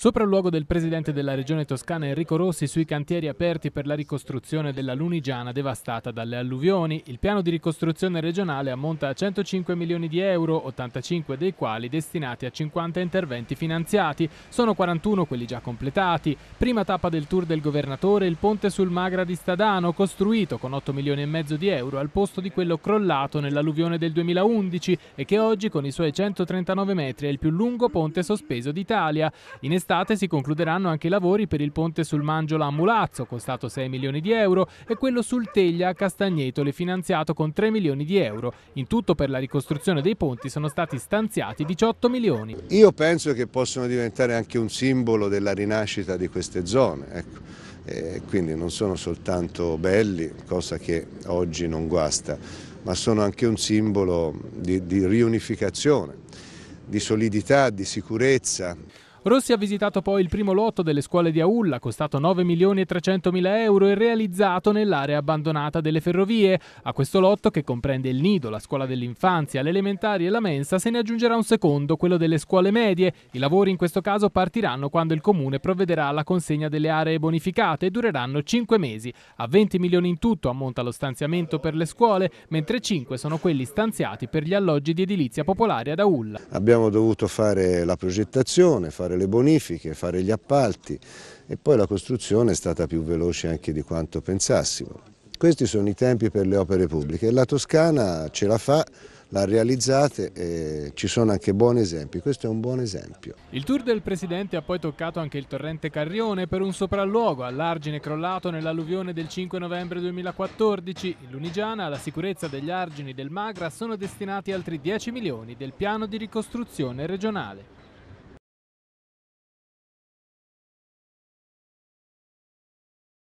Sopra il luogo del presidente della regione toscana Enrico Rossi sui cantieri aperti per la ricostruzione della Lunigiana devastata dalle alluvioni. Il piano di ricostruzione regionale ammonta a 105 milioni di euro, 85 dei quali destinati a 50 interventi finanziati. Sono 41 quelli già completati. Prima tappa del tour del governatore il ponte sul Magra di Stadano, costruito con 8 milioni e mezzo di euro al posto di quello crollato nell'alluvione del 2011 e che oggi con i suoi 139 metri è il più lungo ponte sospeso d'Italia. In estate Quest'estate si concluderanno anche i lavori per il ponte sul Mangiola a Mulazzo, costato 6 milioni di euro, e quello sul Teglia a Castagnetole, finanziato con 3 milioni di euro. In tutto per la ricostruzione dei ponti sono stati stanziati 18 milioni. Io penso che possono diventare anche un simbolo della rinascita di queste zone. Ecco. Eh, quindi non sono soltanto belli, cosa che oggi non guasta, ma sono anche un simbolo di, di riunificazione, di solidità, di sicurezza. Rossi ha visitato poi il primo lotto delle scuole di Aulla, costato 9 milioni e 300 mila euro e realizzato nell'area abbandonata delle ferrovie. A questo lotto, che comprende il nido, la scuola dell'infanzia, l'elementare e la mensa, se ne aggiungerà un secondo, quello delle scuole medie. I lavori in questo caso partiranno quando il comune provvederà alla consegna delle aree bonificate e dureranno 5 mesi. A 20 milioni in tutto ammonta lo stanziamento per le scuole, mentre 5 sono quelli stanziati per gli alloggi di edilizia popolare ad Aulla. Abbiamo dovuto fare la progettazione, fare fare le bonifiche, fare gli appalti e poi la costruzione è stata più veloce anche di quanto pensassimo. Questi sono i tempi per le opere pubbliche e la Toscana ce la fa l'ha realizzata e ci sono anche buoni esempi, questo è un buon esempio. Il tour del Presidente ha poi toccato anche il torrente Carrione per un sopralluogo all'argine crollato nell'alluvione del 5 novembre 2014. In Lunigiana alla sicurezza degli argini del Magra sono destinati altri 10 milioni del piano di ricostruzione regionale.